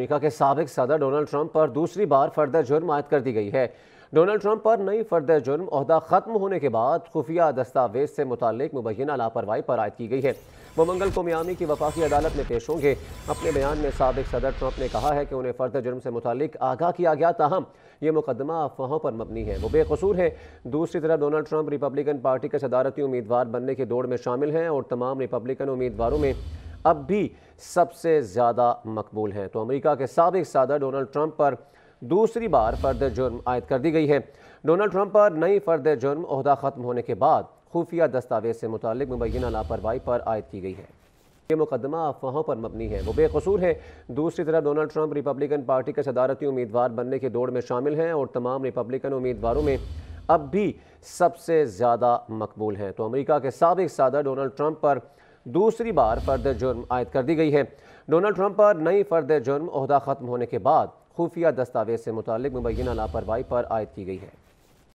America के सबक सदर डोनाल्ड ट्रंप पर दूसरी बार फर्द जुर्म आयद कर दी गई है डोनाल्ड ट्रंप पर नई फर्द जुर्म अहदा खत्म होने के बाद खुफिया दस्तावेज से मुतल मुबैना लापरवाही पर आयद की गई है वो मंगल को मियामी की वफाकी अदालत में पेश होंगे अपने बयान में सबक सदर ट्रंप ने कहा है कि उन्हें फर्द जुर्म से मुतल आगाह किया गया ताहम ये मुकदमा अफवाहों पर मबनी है वो बेकसूर है दूसरी तरफ डोनाल्ड ट्रंप रिपब्लिकन पार्टी के सदारती उम्मीदवार बनने की दौड़ में शामिल हैं और तमाम रिपब्लिकन उम्मीदवारों में अब भी सबसे ज़्यादा मकबूल हैं तो अमरीका के सबक सदर डोनल्ड ट्रंप पर दूसरी बार फर्द जुर्म आयद कर दी गई है डोनल्ड ट्रंप पर नई फर्द जुर्म अहदा ख़त्म होने के बाद खुफिया दस्तावेज से मुतल मुबैना लापरवाही पर आयद की गई है ये मुकदमा अफवाहों पर मबनी है वो बेकसूर है दूसरी तरफ डोनाल्ड ट्रंप रिपब्लिकन पार्टी के सदारती उम्मीदवार बनने की दौड़ में शामिल हैं और तमाम रिपब्लिकन उम्मीदवारों में अब भी सबसे ज़्यादा मकबूल हैं तो अमेरिका के सबक सदर डोनाल्ड ट्रंप पर दूसरी बार फर्द जुर्म आयद कर दी गई है डोनाल्ड ट्रंप पर नई फर्द जुर्म अहदा ख़त्म होने के बाद खुफिया दस्तावेज से मुतल मुबैना लापरवाही पर आयद की गई है